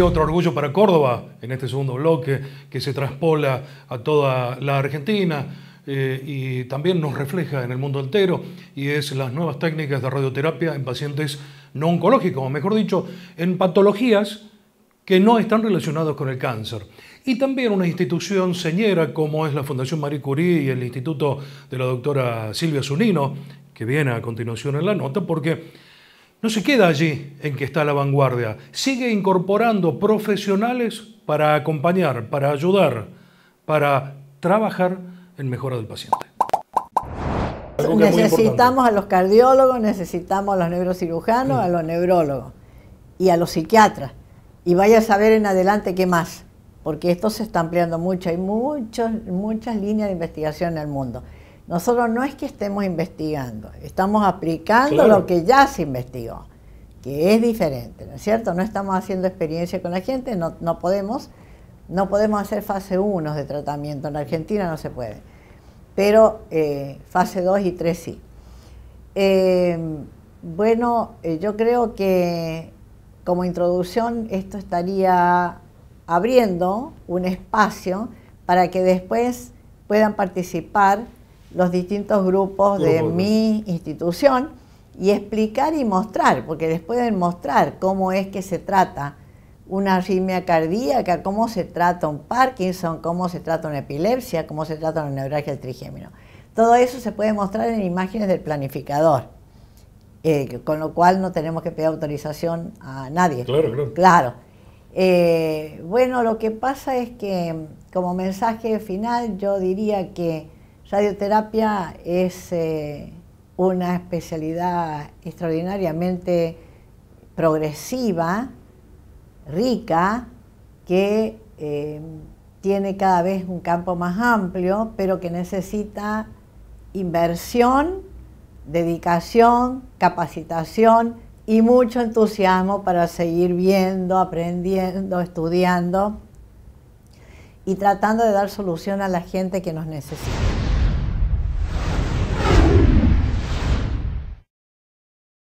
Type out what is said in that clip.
otro orgullo para Córdoba en este segundo bloque que se traspola a toda la Argentina. Eh, y también nos refleja en el mundo entero y es las nuevas técnicas de radioterapia en pacientes no oncológicos, o mejor dicho, en patologías que no están relacionadas con el cáncer. Y también una institución señera como es la Fundación Marie Curie y el Instituto de la doctora Silvia Zunino, que viene a continuación en la nota, porque no se queda allí en que está la vanguardia, sigue incorporando profesionales para acompañar, para ayudar, para trabajar en mejora del paciente. Necesitamos a los cardiólogos, necesitamos a los neurocirujanos, a mm. los neurólogos y a los psiquiatras. Y vaya a saber en adelante qué más, porque esto se está ampliando mucho. Hay muchas, muchas líneas de investigación en el mundo. Nosotros no es que estemos investigando, estamos aplicando lo que ya se investigó, que es diferente, ¿no es cierto? No estamos haciendo experiencia con la gente, no, podemos, no podemos hacer fase 1 de tratamiento, en Argentina no se puede, pero eh, fase 2 y 3 sí. Eh, bueno, eh, yo creo que como introducción esto estaría abriendo un espacio para que después puedan participar los distintos grupos de mi institución y explicar y mostrar, porque les pueden mostrar cómo es que se trata una arritmia cardíaca, cómo se trata un Parkinson, cómo se trata una epilepsia, cómo se trata una neuralgia del trigémino. Todo eso se puede mostrar en imágenes del planificador, eh, con lo cual no tenemos que pedir autorización a nadie. Claro, claro. Claro. Eh, bueno, lo que pasa es que mm, como mensaje final yo diría que Radioterapia es eh, una especialidad extraordinariamente progresiva, rica, que eh, tiene cada vez un campo más amplio, pero que necesita inversión, dedicación, capacitación y mucho entusiasmo para seguir viendo, aprendiendo, estudiando y tratando de dar solución a la gente que nos necesita.